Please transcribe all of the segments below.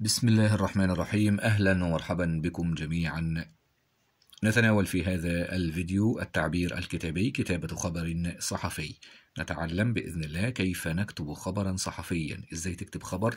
بسم الله الرحمن الرحيم أهلا ومرحبا بكم جميعا نتناول في هذا الفيديو التعبير الكتابي كتابة خبر صحفي نتعلم بإذن الله كيف نكتب خبرا صحفيا إزاي تكتب خبر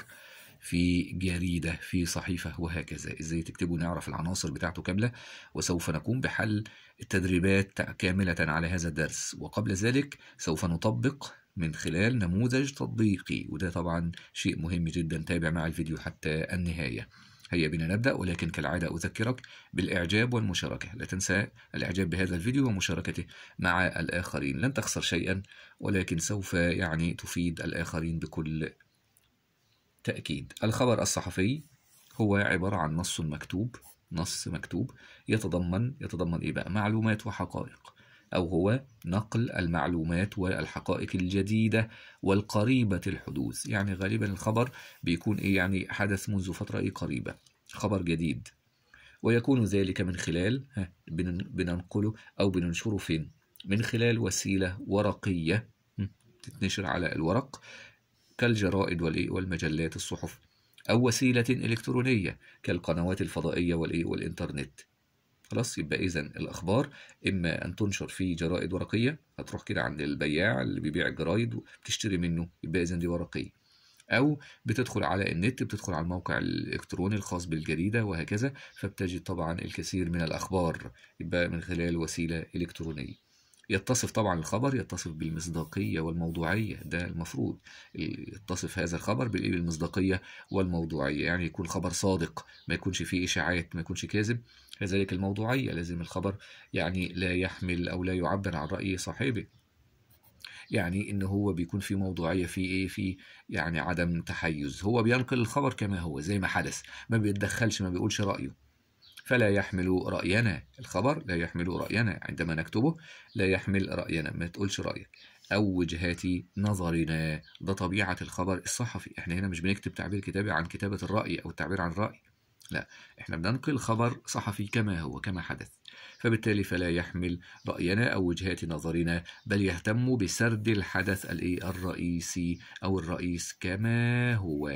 في جريدة في صحيفة وهكذا إزاي تكتبه نعرف العناصر بتاعته كاملة وسوف نقوم بحل التدريبات كاملة على هذا الدرس وقبل ذلك سوف نطبق من خلال نموذج تطبيقي وده طبعا شيء مهم جدا تابع مع الفيديو حتى النهاية هيا بنا نبدأ ولكن كالعادة أذكرك بالإعجاب والمشاركة لا تنسى الإعجاب بهذا الفيديو ومشاركته مع الآخرين لن تخسر شيئا ولكن سوف يعني تفيد الآخرين بكل تأكيد الخبر الصحفي هو عبارة عن نص مكتوب نص مكتوب يتضمن يتضمن إيه بقى معلومات وحقائق أو هو نقل المعلومات والحقائق الجديدة والقريبة الحدوث يعني غالبا الخبر بيكون إيه يعني حدث منذ فترة إيه قريبة خبر جديد ويكون ذلك من خلال بننقله أو بننشره فين من خلال وسيلة ورقية تتنشر على الورق كالجرائد والمجلات الصحف أو وسيلة إلكترونية كالقنوات الفضائية والإنترنت خلاص يبقى اذا الاخبار اما ان تنشر في جرائد ورقيه هتروح كده عند البياع اللي بيبيع الجرايد وتشتري منه يبقى اذا دي ورقيه او بتدخل على النت بتدخل على الموقع الالكتروني الخاص بالجريده وهكذا فبتجد طبعا الكثير من الاخبار يبقى من خلال وسيله الكترونيه يتصف طبعا الخبر يتصف بالمصداقية والموضوعية ده المفروض يتصف هذا الخبر بالمصداقية والموضوعية يعني يكون خبر صادق ما يكونش فيه إشاعات ما يكونش كاذب كذلك الموضوعية لازم الخبر يعني لا يحمل أو لا يعبر عن رأي صاحبه يعني ان هو بيكون في موضوعيه في ايه في يعني عدم تحيز هو بينقل الخبر كما هو زي ما حدث ما بيتدخلش ما بيقولش رايه فلا يحمل رأينا الخبر لا يحمل رأينا عندما نكتبه لا يحمل رأينا ما تقولش رأيك أو وجهات نظرنا ده طبيعة الخبر الصحفي احنا هنا مش بنكتب تعبير كتابي عن كتابة الرأي أو التعبير عن الرأي لا احنا بننقل خبر صحفي كما هو كما حدث فبالتالي فلا يحمل رأينا أو وجهات نظرنا بل يهتم بسرد الحدث إيه، الرئيسي أو الرئيس كما هو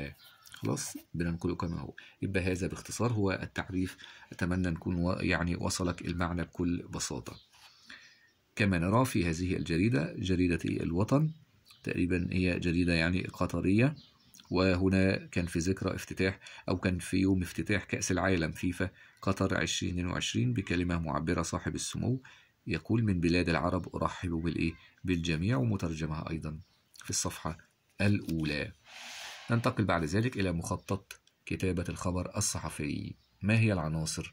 خلاص بننقله كما هو يبقى هذا باختصار هو التعريف أتمنى نكون يعني وصلك المعنى بكل بساطة كما نرى في هذه الجريدة جريدة الوطن تقريبا هي جريدة يعني قطرية وهنا كان في ذكرى افتتاح أو كان في يوم افتتاح كأس العالم فيفا قطر 2022 بكلمة معبرة صاحب السمو يقول من بلاد العرب أرحب بالإيه بالجميع ومترجمها أيضا في الصفحة الأولى ننتقل بعد ذلك إلى مخطط كتابة الخبر الصحفي ما هي العناصر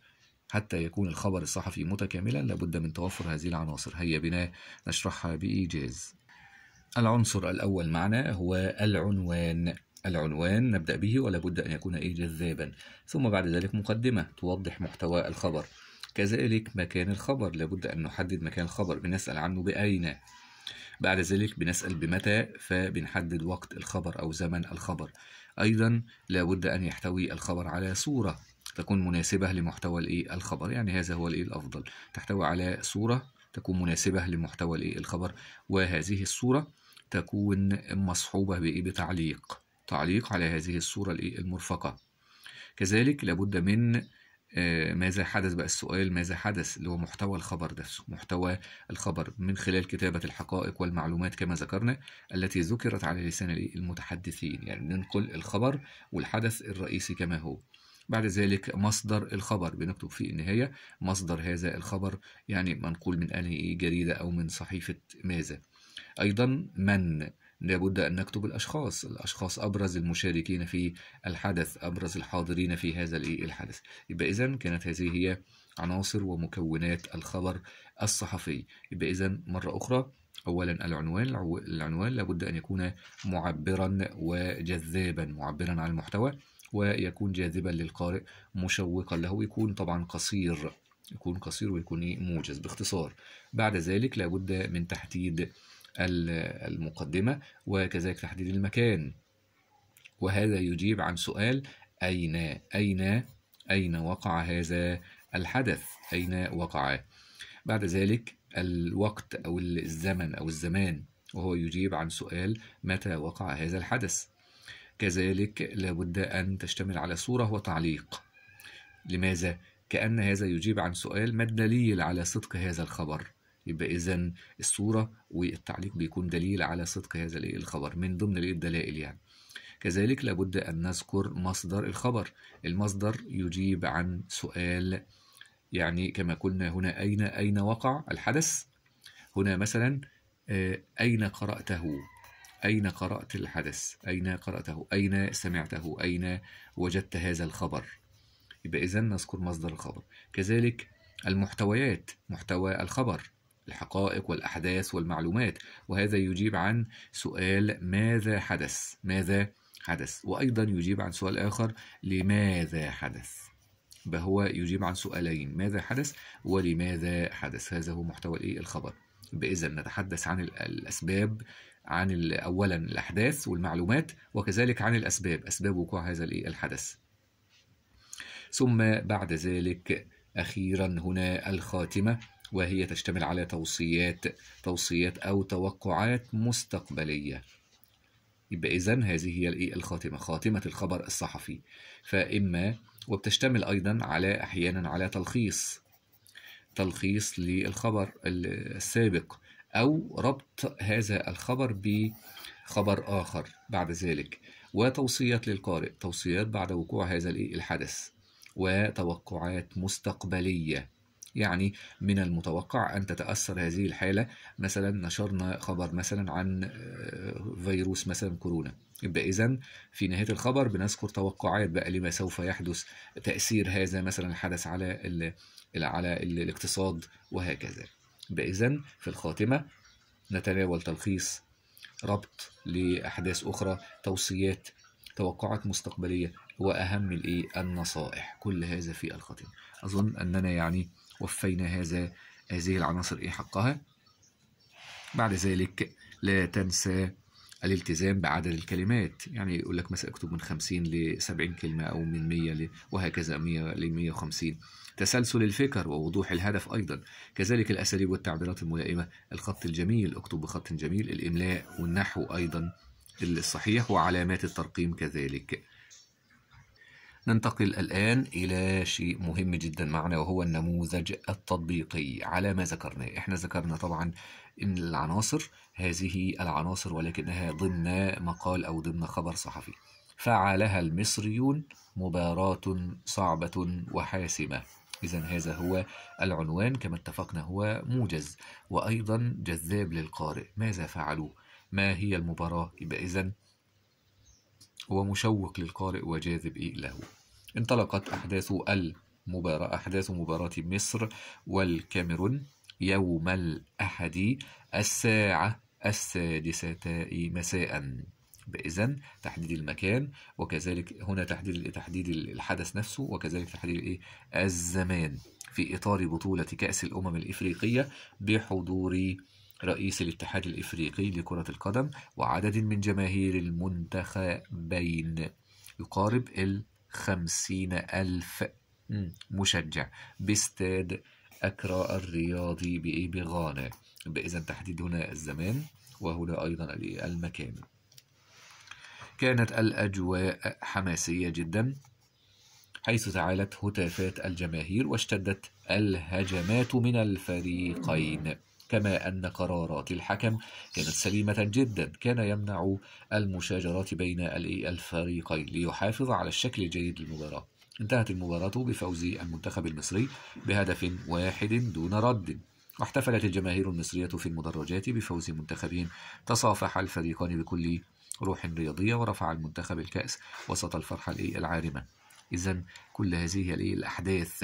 حتى يكون الخبر الصحفي متكاملا لابد من توفر هذه العناصر هيا بنا نشرحها بإيجاز العنصر الأول معنا هو العنوان العنوان نبدأ به ولا بد أن يكون إيه جذابا ثم بعد ذلك مقدمة توضح محتوى الخبر كذلك مكان الخبر لابد أن نحدد مكان الخبر بنسأل عنه بأين بعد ذلك بنسأل بمتى فبنحدد وقت الخبر أو زمن الخبر أيضا لابد أن يحتوي الخبر على صورة تكون مناسبة لمحتوى الإيه الخبر يعني هذا هو الإيه الأفضل تحتوي على صورة تكون مناسبة لمحتوى الإيه الخبر وهذه الصورة تكون مصحوبة بإيه بتعليق تعليق على هذه الصورة الإيه المرفقة كذلك لابد من آه، ماذا حدث بقى السؤال ماذا حدث اللي هو محتوى الخبر نفسه محتوى الخبر من خلال كتابة الحقائق والمعلومات كما ذكرنا التي ذكرت على لسان المتحدثين يعني ننقل الخبر والحدث الرئيسي كما هو بعد ذلك مصدر الخبر بنكتب في النهاية مصدر هذا الخبر يعني منقول من أنهي جريدة أو من صحيفة ماذا أيضا من لابد أن نكتب الأشخاص الأشخاص أبرز المشاركين في الحدث أبرز الحاضرين في هذا الحدث يبقى إذا كانت هذه هي عناصر ومكونات الخبر الصحفي يبقى إذا مرة أخرى أولا العنوان العنوان لابد أن يكون معبرا وجذابا معبرا عن المحتوى ويكون جاذبا للقارئ مشوقا له يكون طبعا قصير يكون قصير ويكون موجز باختصار بعد ذلك لابد من تحديد المقدمة وكذلك تحديد المكان وهذا يجيب عن سؤال أين أين أين وقع هذا الحدث أين وقع بعد ذلك الوقت أو الزمن أو الزمان وهو يجيب عن سؤال متى وقع هذا الحدث كذلك لابد أن تشتمل على صورة وتعليق لماذا؟ كأن هذا يجيب عن سؤال ما الدليل على صدق هذا الخبر يبقى إذا الصورة والتعليق بيكون دليل على صدق هذا الخبر من ضمن الدلائل يعني كذلك لابد أن نذكر مصدر الخبر المصدر يجيب عن سؤال يعني كما قلنا هنا أين أين وقع الحدث هنا مثلا آه، أين قرأته أين قرأت الحدث أين قرأته أين سمعته أين وجدت هذا الخبر يبقى إذا نذكر مصدر الخبر كذلك المحتويات محتوى الخبر الحقائق والأحداث والمعلومات وهذا يجيب عن سؤال ماذا حدث ماذا حدث وأيضا يجيب عن سؤال آخر لماذا حدث بهو يجيب عن سؤالين ماذا حدث ولماذا حدث هذا هو محتوى الإيه الخبر بإذا نتحدث عن الأسباب عن أولا الأحداث والمعلومات وكذلك عن الأسباب أسباب وقوع هذا الحدث ثم بعد ذلك أخيرا هنا الخاتمة وهي تشتمل على توصيات توصيات أو توقعات مستقبلية يبقى إذا هذه هي الإيه الخاتمة خاتمة الخبر الصحفي فإما وبتشتمل أيضا على أحيانا على تلخيص تلخيص للخبر السابق أو ربط هذا الخبر بخبر آخر بعد ذلك وتوصيات للقارئ توصيات بعد وقوع هذا الحدث وتوقعات مستقبلية يعني من المتوقع أن تتأثر هذه الحالة مثلا نشرنا خبر مثلا عن آه، فيروس مثلا كورونا يبقى إذا في نهاية الخبر بنذكر توقعات بقى لما سوف يحدث تأثير هذا مثلا الحدث على الـ على الـ الاقتصاد وهكذا يبقى إذا في الخاتمة نتناول تلخيص ربط لأحداث أخرى توصيات توقعات مستقبلية وأهم الإيه النصائح كل هذا في الخاتمة أظن أننا يعني وفينا هذا هذه العناصر إيه حقها بعد ذلك لا تنسى الالتزام بعدد الكلمات يعني يقول لك مثلا اكتب من 50 ل 70 كلمة أو من 100 وهكذا 100 ل 150 تسلسل الفكر ووضوح الهدف أيضا كذلك الأساليب والتعبيرات الملائمة الخط الجميل اكتب بخط جميل الإملاء والنحو أيضا الصحيح وعلامات الترقيم كذلك ننتقل الآن إلى شيء مهم جدا معنا وهو النموذج التطبيقي على ما ذكرناه إحنا ذكرنا طبعا إن العناصر هذه العناصر ولكنها ضمن مقال أو ضمن خبر صحفي فعلها المصريون مباراة صعبة وحاسمة إذا هذا هو العنوان كما اتفقنا هو موجز وأيضا جذاب للقارئ ماذا فعلوا ما هي المباراة يبقى إذا هو مشوق للقارئ وجاذب له انطلقت أحداث المباراة أحداث مباراة مصر والكاميرون يوم الأحد الساعة السادسة مساء بإذن تحديد المكان وكذلك هنا تحديد تحديد الحدث نفسه وكذلك تحديد الايه الزمان في إطار بطولة كأس الأمم الإفريقية بحضور رئيس الاتحاد الإفريقي لكرة القدم وعدد من جماهير المنتخبين يقارب 50 ألف مشجع باستاد أكرا الرياضي بإيه بغانا إذا تحديد هنا الزمان وهنا أيضا المكان كانت الأجواء حماسية جدا حيث تعالت هتافات الجماهير واشتدت الهجمات من الفريقين كما أن قرارات الحكم كانت سليمة جدا كان يمنع المشاجرات بين الفريقين ليحافظ على الشكل الجيد للمباراة انتهت المباراة بفوز المنتخب المصري بهدف واحد دون رد واحتفلت الجماهير المصرية في المدرجات بفوز منتخبهم تصافح الفريقان بكل روح رياضية ورفع المنتخب الكأس وسط الفرحة العارمة إذا كل هذه الأحداث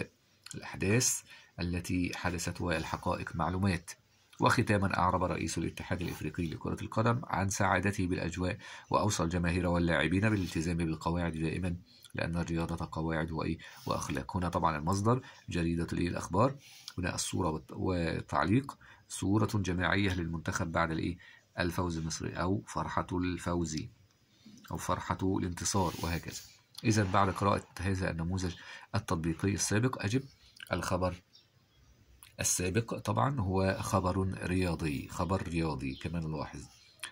الأحداث التي حدثت والحقائق معلومات وختاما أعرب رئيس الاتحاد الإفريقي لكرة القدم عن سعادته بالأجواء وأوصى الجماهير واللاعبين بالالتزام بالقواعد دائما لأن الرياضة قواعد وإيه وأخلاق هنا طبعا المصدر جريدة الأخبار هنا الصورة والتعليق صورة جماعية للمنتخب بعد الإيه الفوز المصري أو فرحة الفوز أو فرحة الانتصار وهكذا إذا بعد قراءة هذا النموذج التطبيقي السابق أجب الخبر السابق طبعا هو خبر رياضي خبر رياضي كما نلاحظ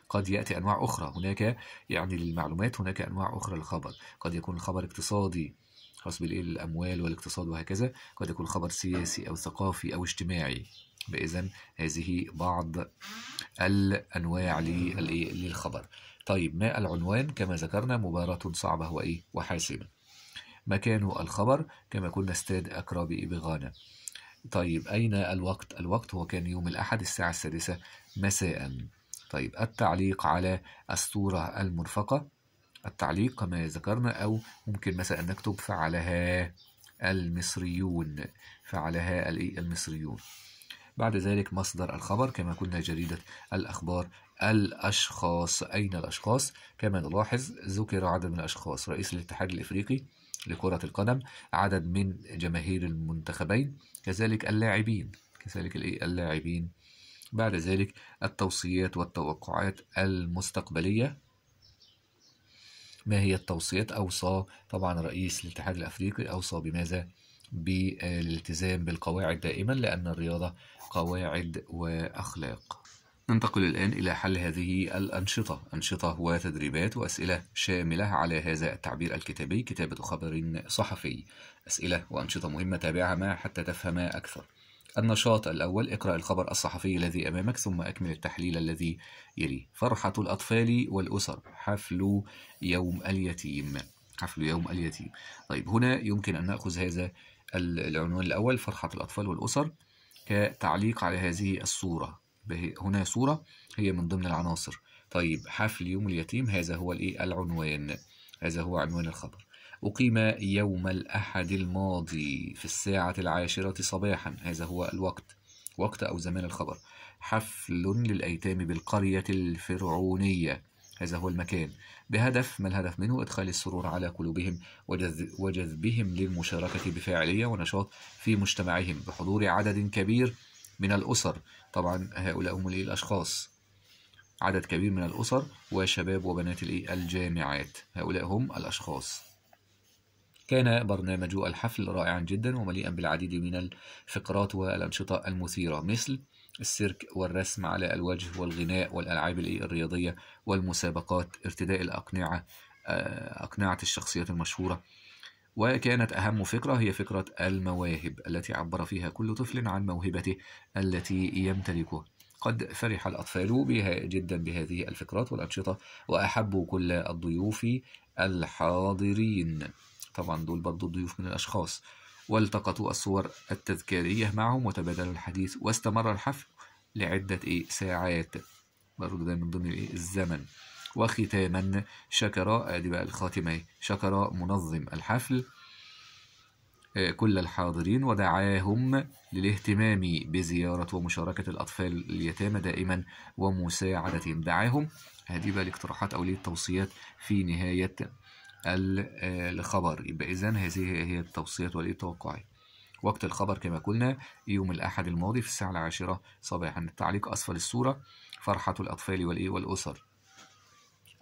قد يأتي أنواع أخرى هناك يعني للمعلومات هناك أنواع أخرى للخبر قد يكون الخبر اقتصادي خاص بالأموال والاقتصاد وهكذا قد يكون خبر سياسي أو ثقافي أو اجتماعي فإذا هذه بعض الأنواع للخبر طيب ما العنوان كما ذكرنا مباراة صعبة وإيه وحاسمة مكان الخبر كما قلنا استاد أكرابي بغانا طيب أين الوقت؟ الوقت هو كان يوم الأحد الساعة السادسة مساء طيب التعليق على الصورة المرفقة التعليق كما ذكرنا أو ممكن مثلا نكتب فعلها المصريون فعلها إيه؟ المصريون بعد ذلك مصدر الخبر كما قلنا جريدة الأخبار الأشخاص أين الأشخاص كما نلاحظ ذكر عدد من الأشخاص رئيس الاتحاد الإفريقي لكرة القدم عدد من جماهير المنتخبين كذلك اللاعبين كذلك اللاعبين بعد ذلك التوصيات والتوقعات المستقبلية ما هي التوصيات أوصى طبعا رئيس الاتحاد الأفريقي أوصى بماذا بالالتزام بالقواعد دائما لأن الرياضة قواعد وأخلاق ننتقل الآن إلى حل هذه الأنشطة أنشطة وتدريبات وأسئلة شاملة على هذا التعبير الكتابي كتابة خبر صحفي أسئلة وأنشطة مهمة تابعها معا حتى تفهم أكثر النشاط الأول اقرأ الخبر الصحفي الذي أمامك ثم أكمل التحليل الذي يليه فرحة الأطفال والأسر حفل يوم اليتيم حفل يوم اليتيم طيب هنا يمكن أن نأخذ هذا العنوان الأول فرحة الأطفال والأسر كتعليق على هذه الصورة هنا صورة هي من ضمن العناصر طيب حفل يوم اليتيم هذا هو الإيه العنوان هذا هو عنوان الخبر أقيم يوم الأحد الماضي في الساعة العاشرة صباحا هذا هو الوقت وقت أو زمان الخبر حفل للأيتام بالقرية الفرعونية هذا هو المكان بهدف ما الهدف منه إدخال السرور على قلوبهم وجذبهم للمشاركة بفاعلية ونشاط في مجتمعهم بحضور عدد كبير من الأسر طبعا هؤلاء هم الأشخاص عدد كبير من الأسر وشباب وبنات الجامعات هؤلاء هم الأشخاص كان برنامج الحفل رائعا جدا ومليئا بالعديد من الفقرات والأنشطة المثيرة مثل السيرك والرسم على الوجه والغناء والألعاب الرياضية والمسابقات ارتداء الأقنعة آه، أقنعة الشخصيات المشهورة وكانت أهم فكرة هي فكرة المواهب التي عبر فيها كل طفل عن موهبته التي يمتلكها قد فرح الأطفال بها جدا بهذه الفكرات والأنشطة وأحبوا كل الضيوف الحاضرين طبعا دول برضو الضيوف من الأشخاص والتقطوا الصور التذكارية معهم وتبادلوا الحديث واستمر الحفل لعدة إيه ساعات برضو ده من ضمن الزمن وختاما شكر ادي بقى الخاتمه شكر منظم الحفل آه، كل الحاضرين ودعاهم للاهتمام بزيارة ومشاركة الأطفال اليتامى دائما ومساعدتهم دعاهم هذه بقى الاقتراحات أو التوصيات في نهاية آه، الخبر يبقى إذن هذه هي التوصيات والتوقعات وقت الخبر كما قلنا يوم الأحد الماضي في الساعة العاشرة صباحا التعليق أسفل الصورة فرحة الأطفال والأسر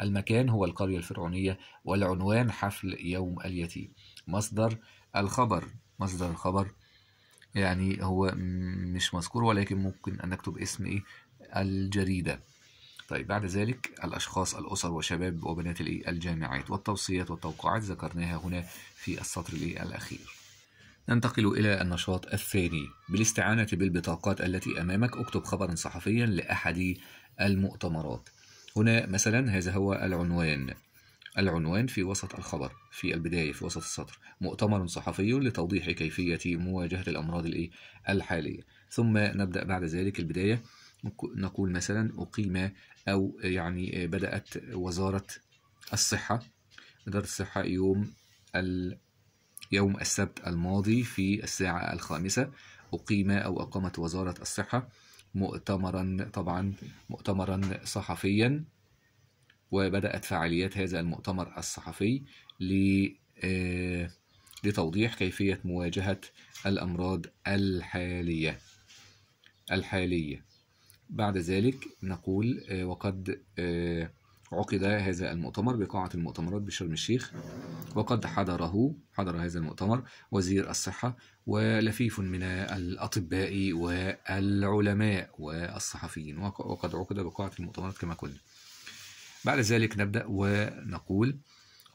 المكان هو القرية الفرعونية والعنوان حفل يوم اليتيم مصدر الخبر مصدر الخبر يعني هو مش مذكور ولكن ممكن أن نكتب اسم إيه الجريدة طيب بعد ذلك الأشخاص الأسر وشباب وبنات الجامعات والتوصيات والتوقعات ذكرناها هنا في السطر الأخير ننتقل إلى النشاط الثاني بالاستعانة بالبطاقات التي أمامك اكتب خبرا صحفيا لأحد المؤتمرات هنا مثلا هذا هو العنوان العنوان في وسط الخبر في البداية في وسط السطر مؤتمر صحفي لتوضيح كيفية مواجهة الأمراض الحالية ثم نبدأ بعد ذلك البداية نقول مثلا أقيم أو يعني بدأت وزارة الصحة وزارة الصحة يوم ال... يوم السبت الماضي في الساعة الخامسة أقيم أو أقامت وزارة الصحة مؤتمرا طبعا مؤتمرا صحفيا وبدأت فعاليات هذا المؤتمر الصحفي آه، لتوضيح كيفية مواجهة الأمراض الحالية الحالية بعد ذلك نقول آه، وقد آه، عقد هذا المؤتمر بقاعة المؤتمرات بشرم الشيخ وقد حضره حضر هذا المؤتمر وزير الصحة ولفيف من الأطباء والعلماء والصحفيين وقد عقد بقاعة المؤتمرات كما قلنا بعد ذلك نبدأ ونقول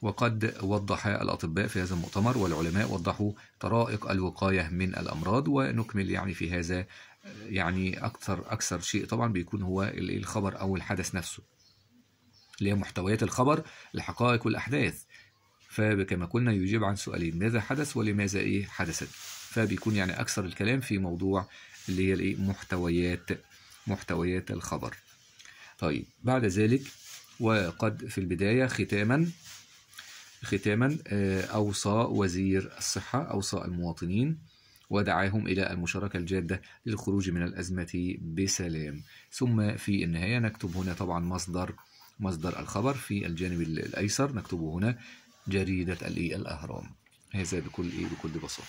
وقد وضح الأطباء في هذا المؤتمر والعلماء وضحوا طرائق الوقاية من الأمراض ونكمل يعني في هذا يعني أكثر أكثر شيء طبعا بيكون هو الخبر أو الحدث نفسه اللي هي محتويات الخبر الحقائق والأحداث فكما قلنا يجيب عن سؤالين ماذا حدث ولماذا إيه حدثت فبيكون يعني أكثر الكلام في موضوع اللي هي الإيه محتويات محتويات الخبر طيب بعد ذلك وقد في البداية ختاما ختاما آه، أوصى وزير الصحة أوصى المواطنين ودعاهم إلى المشاركة الجادة للخروج من الأزمة بسلام ثم في النهاية نكتب هنا طبعا مصدر مصدر الخبر في الجانب الأيسر نكتبه هنا جريدة إيه، الأهرام هذا بكل إيه بكل بساطة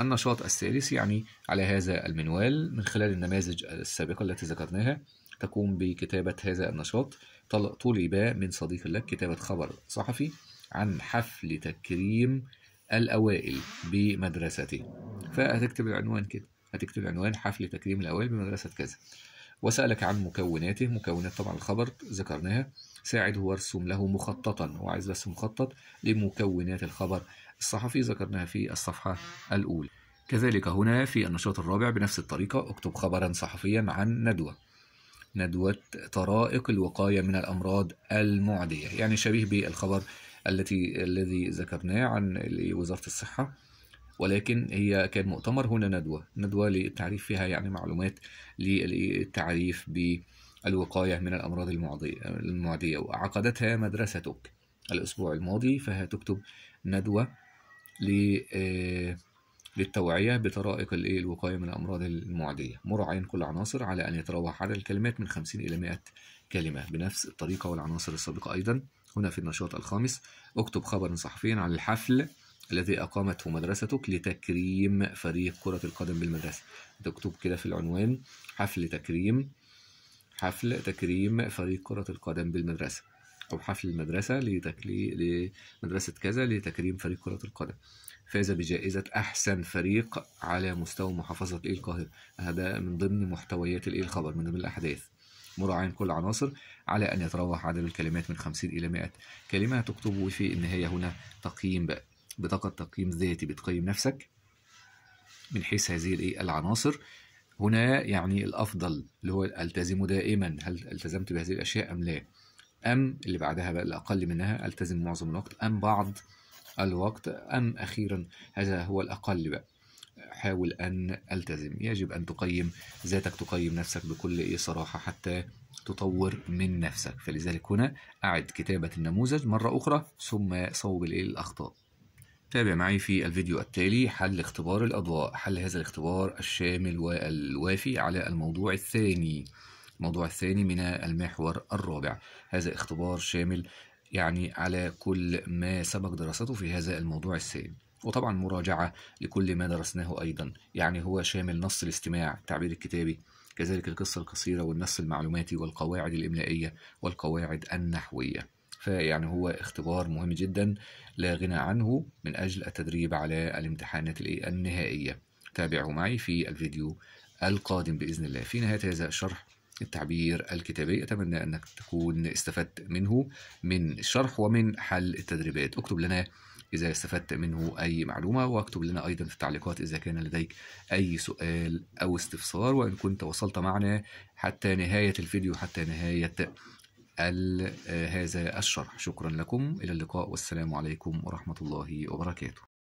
النشاط الثالث يعني على هذا المنوال من خلال النماذج السابقة التي ذكرناها تقوم بكتابة هذا النشاط طلب من صديق لك كتابة خبر صحفي عن حفل تكريم الأوائل بمدرسته فهتكتب العنوان كده هتكتب عنوان حفل تكريم الأوائل بمدرسة كذا وسألك عن مكوناته مكونات طبعا الخبر ذكرناها ساعده وارسم له مخططا وعايز بس مخطط لمكونات الخبر الصحفي ذكرناها في الصفحة الأولى كذلك هنا في النشاط الرابع بنفس الطريقة اكتب خبرا صحفيا عن ندوة ندوة طرائق الوقاية من الأمراض المعدية يعني شبيه بالخبر التي الذي ذكرناه عن وزارة الصحة ولكن هي كان مؤتمر هنا ندوة ندوة للتعريف فيها يعني معلومات للتعريف بالوقاية من الأمراض المعدية وعقدتها مدرستك الأسبوع الماضي فهي تكتب ندوة آه، للتوعية بطرائق إيه، الوقاية من الأمراض المعدية مراعين كل عناصر على أن يتراوح عدد الكلمات من 50 إلى 100 كلمة بنفس الطريقة والعناصر السابقة أيضا هنا في النشاط الخامس اكتب خبرا صحفيا عن الحفل الذي أقامته مدرستك لتكريم فريق كرة القدم بالمدرسة تكتب كده في العنوان حفل تكريم حفل تكريم فريق كرة القدم بالمدرسة أو حفل المدرسة لتكلي... لمدرسة كذا لتكريم فريق كرة القدم فاز بجائزة أحسن فريق على مستوى محافظة إيه القاهرة هذا من ضمن محتويات الإيه الخبر من ضمن الأحداث مراعين كل عناصر على أن يتراوح عدد الكلمات من 50 إلى 100 كلمة تكتب في النهاية هنا تقييم بقى بطاقة تقييم ذاتي بتقيم نفسك من حيث هذه الايه العناصر هنا يعني الافضل اللي هو ألتزم دائما هل التزمت بهذه الاشياء ام لا ام اللي بعدها بقى الاقل منها التزم معظم الوقت ام بعض الوقت ام اخيرا هذا هو الاقل بقى حاول ان التزم يجب ان تقيم ذاتك تقيم نفسك بكل ايه صراحه حتى تطور من نفسك فلذلك هنا أعد كتابة النموذج مرة أخرى ثم صوب الأخطاء تابع معي في الفيديو التالي حل اختبار الأضواء حل هذا الاختبار الشامل والوافي على الموضوع الثاني الموضوع الثاني من المحور الرابع هذا اختبار شامل يعني على كل ما سبق دراسته في هذا الموضوع الثاني وطبعا مراجعة لكل ما درسناه أيضا يعني هو شامل نص الاستماع التعبير الكتابي كذلك القصة القصيرة والنص المعلوماتي والقواعد الإملائية والقواعد النحوية فيعني هو اختبار مهم جدا لا غنى عنه من أجل التدريب على الامتحانات النهائية تابعوا معي في الفيديو القادم بإذن الله في نهاية هذا الشرح التعبير الكتابي أتمنى أنك تكون استفدت منه من الشرح ومن حل التدريبات اكتب لنا إذا استفدت منه أي معلومة واكتب لنا أيضا في التعليقات إذا كان لديك أي سؤال أو استفسار وإن كنت وصلت معنا حتى نهاية الفيديو حتى نهاية آه، هذا الشرح شكرا لكم إلى اللقاء والسلام عليكم ورحمة الله وبركاته